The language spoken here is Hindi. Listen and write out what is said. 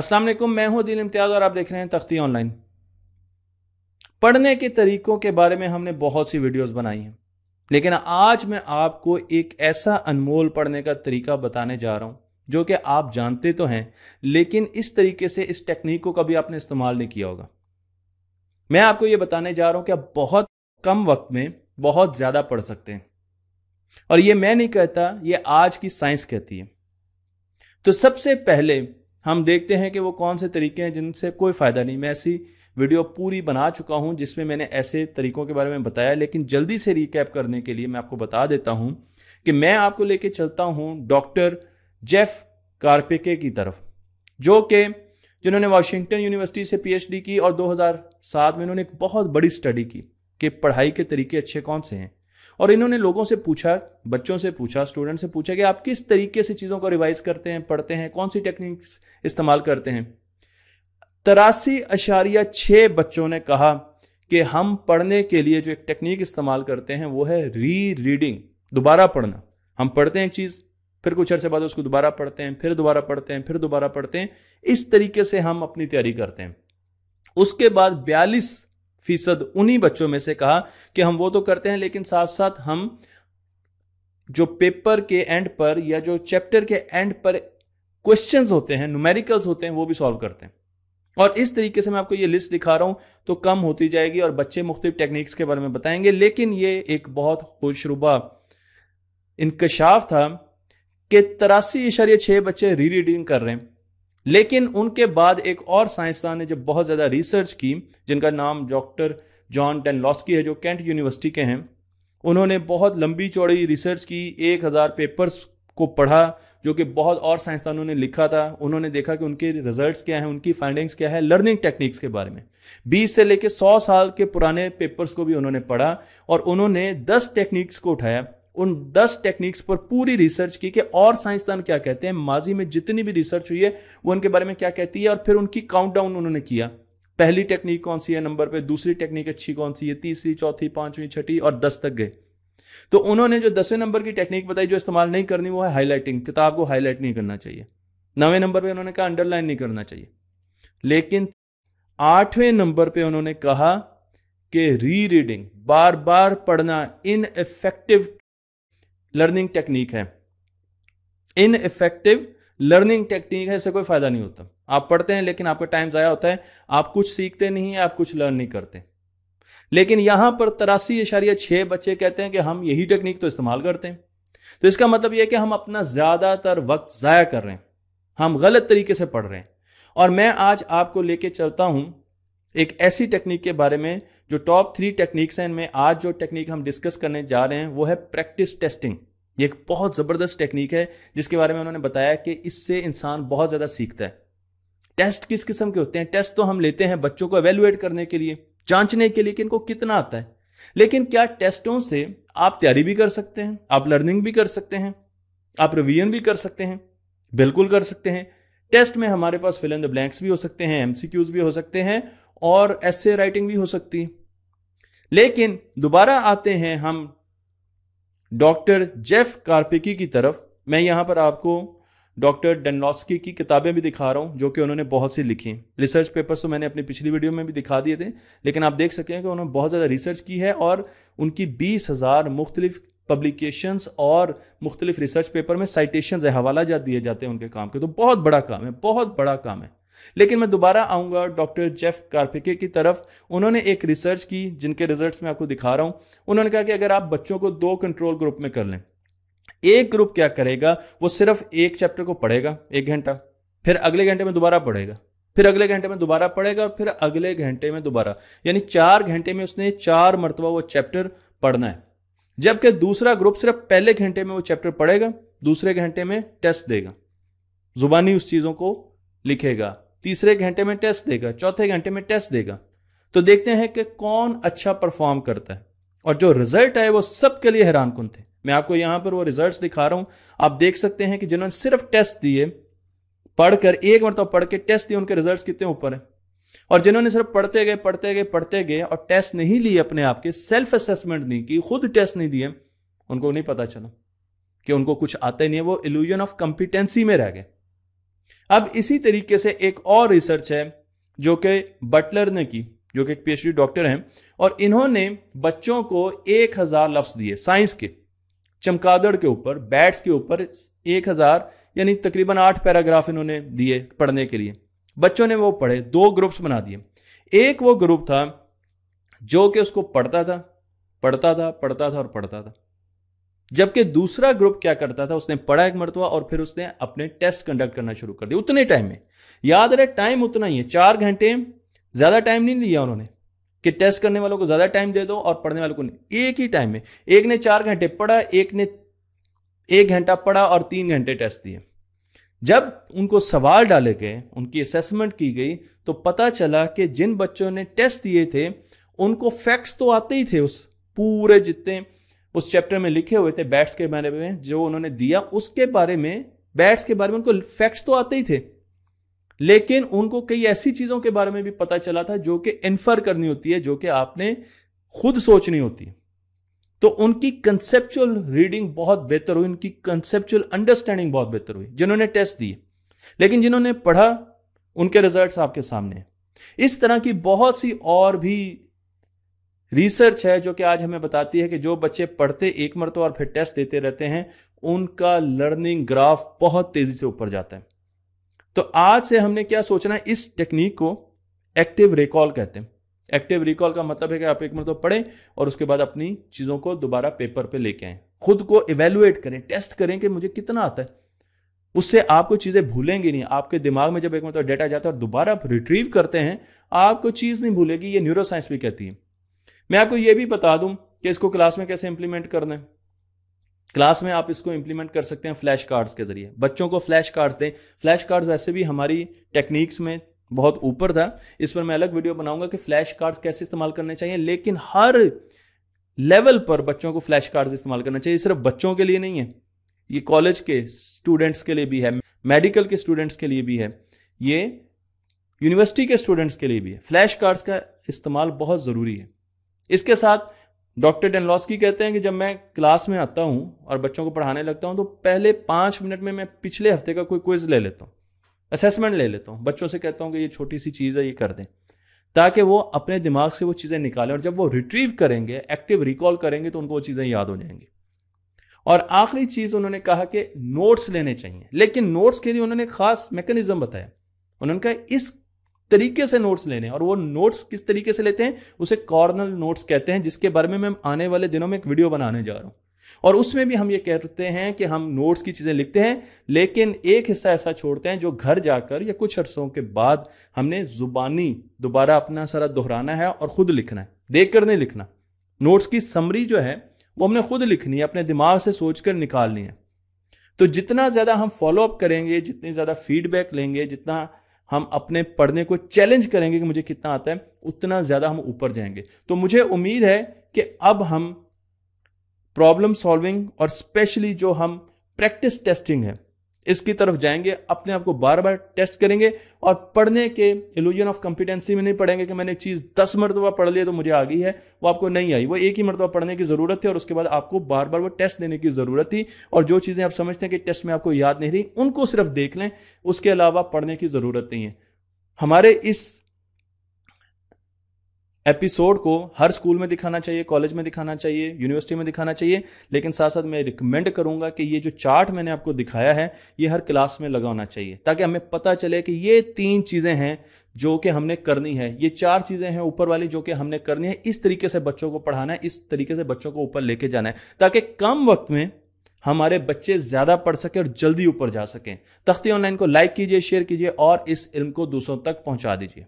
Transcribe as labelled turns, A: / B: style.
A: असलम मैं हूँ दिल इम्तियाज और आप देख रहे हैं तख्ती ऑनलाइन पढ़ने के तरीकों के बारे में हमने बहुत सी वीडियोस बनाई हैं लेकिन आज मैं आपको एक ऐसा अनमोल पढ़ने का तरीका बताने जा रहा हूँ जो कि आप जानते तो हैं लेकिन इस तरीके से इस टेक्निक को कभी आपने इस्तेमाल नहीं किया होगा मैं आपको ये बताने जा रहा हूं कि आप बहुत कम वक्त में बहुत ज़्यादा पढ़ सकते हैं और ये मैं नहीं कहता ये आज की साइंस कहती है तो सबसे पहले हम देखते हैं कि वो कौन से तरीके हैं जिनसे कोई फ़ायदा नहीं मैं ऐसी वीडियो पूरी बना चुका हूं जिसमें मैंने ऐसे तरीकों के बारे में बताया लेकिन जल्दी से रिकैप करने के लिए मैं आपको बता देता हूं कि मैं आपको लेके चलता हूं डॉक्टर जेफ कारपेके की तरफ जो कि जिन्होंने वाशिंगटन यूनिवर्सिटी से पीएचडी की और 2007 में उन्होंने एक बहुत बड़ी स्टडी की कि पढ़ाई के तरीके अच्छे कौन से हैं और इन्होंने लोगों से पूछा बच्चों से पूछा स्टूडेंट से पूछा कि आप किस तरीके से चीज़ों को रिवाइज करते हैं पढ़ते हैं कौन सी टेक्निक्स इस्तेमाल करते हैं तरासी अशारिया छः बच्चों ने कहा कि हम पढ़ने के लिए जो एक टेक्निक इस्तेमाल करते हैं वो है री रीडिंग दोबारा पढ़ना हम पढ़ते हैं एक चीज़ फिर कुछ अरसे बाद उसको दोबारा पढ़ते हैं फिर दोबारा पढ़ते हैं फिर दोबारा पढ़ते हैं इस तरीके से हम अपनी तैयारी करते हैं उसके बाद बयालीस फीसद उन्हीं बच्चों में से कहा कि हम वो तो करते हैं लेकिन साथ साथ हम जो पेपर के एंड पर या जो चैप्टर के एंड पर क्वेश्चंस होते हैं न्यूमेरिकल्स होते हैं वो भी सॉल्व करते हैं और इस तरीके से मैं आपको ये लिस्ट दिखा रहा हूं तो कम होती जाएगी और बच्चे मुख्तलिफ टेक्निक्स के बारे में बताएंगे लेकिन ये एक बहुत खुशरुबा इंकशाफ था कि तिरासी इशारे छः बच्चे री रीडिंग कर रहे हैं लेकिन उनके बाद एक और साइंसदान ने जब बहुत ज़्यादा रिसर्च की जिनका नाम डॉक्टर जॉन टेनलॉस्की है जो कैंट यूनिवर्सिटी के हैं उन्होंने बहुत लंबी चौड़ी रिसर्च की एक हज़ार पेपर्स को पढ़ा जो कि बहुत और साइंसदानों ने लिखा था उन्होंने देखा कि उनके रिजल्ट्स क्या हैं उनकी फाइंडिंग्स क्या है लर्निंग टेक्निक्स के बारे में 20 से लेकर 100 साल के पुराने पेपर्स को भी उन्होंने पढ़ा और उन्होंने 10 टेक्निक्स को उठाया उन दस टेक्निक्स पर पूरी रिसर्च की कि और साइंसदान क्या कहते हैं माजी में जितनी भी रिसर्च हुई है वो उनके बारे में क्या कहती है और फिर उनकी काउंटडाउन उन्होंने किया पहली टेक्निक कौन सी है नंबर पे दूसरी टेक्निक अच्छी कौन सी है तीसरी चौथी पांचवी छठी और दस तक गए तो उन्होंने जो दसवें नंबर की टेक्निक बताई जो इस्तेमाल नहीं करनी वो है हाईलाइटिंग किताब को हाईलाइट नहीं करना चाहिए नवे नंबर पर उन्होंने कहा अंडरलाइन नहीं करना चाहिए लेकिन आठवें नंबर पर उन्होंने कहा कि री रीडिंग बार बार पढ़ना इन इफेक्टिव लर्निंग टेक्निक है इन इफेक्टिव लर्निंग टेक्निक है इससे कोई फायदा नहीं होता आप पढ़ते हैं लेकिन आपका टाइम ज़ाया होता है आप कुछ सीखते नहीं आप कुछ लर्न नहीं करते लेकिन यहां पर तरासी इशारिया छह बच्चे कहते हैं कि हम यही टेक्निक तो इस्तेमाल करते हैं तो इसका मतलब यह कि हम अपना ज़्यादातर वक्त ज़ाया कर रहे हैं हम गलत तरीके से पढ़ रहे हैं और मैं आज आपको लेके चलता हूं एक ऐसी टेक्निक के बारे में जो टॉप थ्री टेक्निक्स हैं इनमें आज जो टेक्निक हम डिस्कस करने जा रहे हैं वो है प्रैक्टिस टेस्टिंग ये एक बहुत ज़बरदस्त टेक्निक है जिसके बारे में उन्होंने बताया कि इससे इंसान बहुत ज़्यादा सीखता है टेस्ट किस किस्म के होते हैं टेस्ट तो हम लेते हैं बच्चों को एवेलुएट करने के लिए जांचने के लिए कि इनको कितना आता है लेकिन क्या टेस्टों से आप तैयारी भी कर सकते हैं आप लर्निंग भी कर सकते हैं आप रिवीजन भी कर सकते हैं बिल्कुल कर सकते हैं टेस्ट में हमारे पास फिल इन द ब्लैंक्स भी हो सकते हैं एमसीक्यूज भी हो सकते हैं और ऐसे राइटिंग भी हो सकती लेकिन दोबारा आते हैं हम डॉक्टर जेफ कार्पिकी की तरफ मैं यहाँ पर आपको डॉक्टर डेनलॉस्की की किताबें भी दिखा रहा हूँ जो कि उन्होंने बहुत सी लिखी रिसर्च पेपर्स तो मैंने अपनी पिछली वीडियो में भी दिखा दिए थे लेकिन आप देख सकते हैं कि उन्होंने बहुत ज़्यादा रिसर्च की है और उनकी बीस हज़ार मुख्तलिफ पब्लिकेशंस और मुख्तलिफ रिसर्च पेपर में साइटेशन है हवाला जा दिए जाते हैं उनके काम के तो बहुत बड़ा काम है बहुत बड़ा काम है लेकिन मैं दोबारा आऊँगा डॉक्टर जेफ कार्पिके की तरफ उन्होंने एक रिसर्च की जिनके रिजल्ट्स मैं आपको दिखा रहा हूँ उन्होंने कहा कि अगर आप बच्चों को दो कंट्रोल ग्रुप में कर लें एक ग्रुप क्या करेगा वो सिर्फ एक चैप्टर को पढ़ेगा एक घंटा फिर अगले घंटे में दोबारा पढ़ेगा फिर अगले घंटे में दोबारा पढ़ेगा और फिर अगले घंटे में दोबारा यानी चार घंटे में उसने चार मरतबा वो चैप्टर पढ़ना है जबकि दूसरा ग्रुप सिर्फ पहले घंटे में वो चैप्टर पढ़ेगा दूसरे घंटे में टेस्ट देगा जुबानी उस चीज़ों को लिखेगा तीसरे घंटे में टेस्ट देगा चौथे घंटे में टेस्ट देगा तो देखते हैं कि कौन अच्छा परफॉर्म करता है और जो रिजल्ट आए वो सबके लिए हैरान कन थे मैं आपको यहां पर वो रिजल्ट्स दिखा रहा हूं आप देख सकते हैं कि जिन्होंने सिर्फ टेस्ट दिए पढ़कर एक मरतब तो पढ़ के टेस्ट दिए उनके रिजल्ट कितने ऊपर है और जिन्होंने सिर्फ पढ़ते गए पढ़ते गए पढ़ते गए और टेस्ट नहीं लिए अपने आप के सेल्फ असेसमेंट नहीं की खुद टेस्ट नहीं दिए उनको नहीं पता चला कि उनको कुछ आता ही नहीं है वो इल्यूजन ऑफ कंपिटेंसी में रह गए अब इसी तरीके से एक और रिसर्च है जो कि बटलर ने की जो कि पीएचडी डॉक्टर हैं और इन्होंने बच्चों को एक हज़ार लफ्स दिए साइंस के चमकादड़ के ऊपर बैट्स के ऊपर एक हज़ार यानी तकरीबन आठ पैराग्राफ इन्होंने दिए पढ़ने के लिए बच्चों ने वो पढ़े दो ग्रुप्स बना दिए एक वो ग्रुप था जो कि उसको पढ़ता था पढ़ता था पढ़ता था और पढ़ता था जबकि दूसरा ग्रुप क्या करता था उसने पढ़ा एक मरतबा और फिर उसने अपने टेस्ट कंडक्ट करना शुरू कर दिया उतने टाइम में याद रहे टाइम उतना ही है चार घंटे ज़्यादा टाइम नहीं लिया उन्होंने कि टेस्ट करने वालों को ज़्यादा टाइम दे दो और पढ़ने वालों को एक ही टाइम में एक ने चार घंटे पढ़ा एक ने एक घंटा पढ़ा और तीन घंटे टेस्ट दिए जब उनको सवाल डाले गए उनकी असेसमेंट की गई तो पता चला कि जिन बच्चों ने टेस्ट दिए थे उनको फैक्ट्स तो आते ही थे उस पूरे जितने उस चैप्टर में लिखे हुए थे बैट्स के बारे में जो उन्होंने दिया उसके बारे में बैट्स के बारे में उनको फैक्ट्स तो आते ही थे लेकिन उनको कई ऐसी चीज़ों के बारे में भी पता चला था जो कि इन्फर करनी होती है जो कि आपने खुद सोचनी होती है तो उनकी कंसेप्चुअल रीडिंग बहुत बेहतर हुई उनकी कंसेप्चुअल अंडरस्टैंडिंग बहुत बेहतर हुई जिन्होंने टेस्ट दिए लेकिन जिन्होंने पढ़ा उनके रिजल्ट्स आपके सामने इस तरह की बहुत सी और भी रिसर्च है जो कि आज हमें बताती है कि जो बच्चे पढ़ते एक मरतो और फिर टेस्ट देते रहते हैं उनका लर्निंग ग्राफ बहुत तेज़ी से ऊपर जाता है तो आज से हमने क्या सोचना है इस टेक्निक को एक्टिव रिकॉल कहते हैं एक्टिव रिकॉल का मतलब है कि आप एक मरत पढ़ें और उसके बाद अपनी चीज़ों को दोबारा पेपर पे लेके आए खुद को इवेलुएट करें टेस्ट करें कि मुझे कितना आता है उससे आपको चीज़ें भूलेंगी नहीं आपके दिमाग में जब एक मतलब डेटा जाता है और दोबारा आप रिट्रीव करते हैं आपको चीज़ नहीं भूलेगी ये न्यूरोसाइंस भी कहती है मैं आपको ये भी बता दूं कि इसको क्लास में कैसे इंप्लीमेंट करना है क्लास में आप इसको इंप्लीमेंट कर सकते हैं फ्लैश कार्ड्स के ज़रिए बच्चों को फ्लैश कार्ड्स दें फ्लैश कार्ड्स वैसे भी हमारी टेक्निक्स में बहुत ऊपर था इस पर मैं अलग वीडियो बनाऊंगा कि फ्लैश कार्ड्स कैसे इस्तेमाल करने चाहिए लेकिन हर लेवल पर बच्चों को फ्लैश कार्ड्स इस्तेमाल करना चाहिए सिर्फ बच्चों के लिए नहीं है ये कॉलेज के स्टूडेंट्स के लिए भी है मेडिकल के स्टूडेंट्स के लिए भी है ये यूनिवर्सिटी के स्टूडेंट्स के लिए भी है फ्लैश कार्ड्स का इस्तेमाल बहुत ज़रूरी है इसके साथ डॉक्टर डेनलॉस्की कहते हैं कि जब मैं क्लास में आता हूँ और बच्चों को पढ़ाने लगता हूँ तो पहले पाँच मिनट में मैं पिछले हफ्ते का कोई क्विज ले लेता हूँ असेसमेंट ले लेता हूँ बच्चों से कहता हूँ कि ये छोटी सी चीज़ है ये कर दें ताकि वो अपने दिमाग से वो चीज़ें निकालें और जब वो रिट्रीव करेंगे एक्टिव रिकॉल करेंगे तो उनको वो चीज़ें याद हो जाएंगी और आखिरी चीज़ उन्होंने कहा कि नोट्स लेने चाहिए लेकिन नोट्स के लिए उन्होंने खास मैकेनिज्म बताया उन्होंने कहा इस तरीके से नोट्स लेने और वो नोट्स किस तरीके से लेते हैं उसे कॉर्नल नोट्स कहते हैं जिसके बारे में मैं आने वाले दिनों में एक वीडियो बनाने जा रहा हूँ और उसमें भी हम ये कहते हैं कि हम नोट्स की चीज़ें लिखते हैं लेकिन एक हिस्सा ऐसा छोड़ते हैं जो घर जाकर या कुछ अरसों के बाद हमने ज़ुबानी दोबारा अपना सारा दोहराना है और ख़ुद लिखना है देख कर नहीं लिखना नोट्स की समरी जो है वो हमने खुद लिखनी है अपने दिमाग से सोच कर निकालनी है तो जितना ज़्यादा हम फॉलोअप करेंगे जितनी ज़्यादा फीडबैक लेंगे जितना हम अपने पढ़ने को चैलेंज करेंगे कि मुझे कितना आता है उतना ज़्यादा हम ऊपर जाएंगे तो मुझे उम्मीद है कि अब हम प्रॉब्लम सॉल्विंग और स्पेशली जो हम प्रैक्टिस टेस्टिंग है इसकी तरफ जाएंगे अपने आप को बार बार टेस्ट करेंगे और पढ़ने के एलूजन ऑफ कॉम्पिटेंसी में नहीं पढ़ेंगे कि मैंने एक चीज़ दस मरतबा पढ़ लिया तो मुझे आ गई है वो आपको नहीं आई वो एक ही मरतबा पढ़ने की ज़रूरत थी और उसके बाद आपको बार बार वो टेस्ट देने की ज़रूरत थी और जो चीज़ें आप समझते हैं कि टेस्ट में आपको याद नहीं रही उनको सिर्फ देख लें उसके अलावा पढ़ने की ज़रूरत नहीं है हमारे इस एपिसोड को हर स्कूल में दिखाना चाहिए कॉलेज में दिखाना चाहिए यूनिवर्सिटी में दिखाना चाहिए लेकिन साथ साथ मैं रिकमेंड करूंगा कि ये जो चार्ट मैंने आपको दिखाया है ये हर क्लास में लगाना चाहिए ताकि हमें पता चले कि ये तीन चीज़ें हैं जो कि हमने करनी है ये चार चीज़ें हैं ऊपर वाली जो कि हमने करनी है इस तरीके से बच्चों को पढ़ाना है इस तरीके से बच्चों को ऊपर लेके जाना है ताकि कम वक्त में हमारे बच्चे ज़्यादा पढ़ सकें और जल्दी ऊपर जा सकें तख्ती ऑनलाइन को लाइक कीजिए शेयर कीजिए और इस इल्म को दूसरों तक पहुँचा दीजिए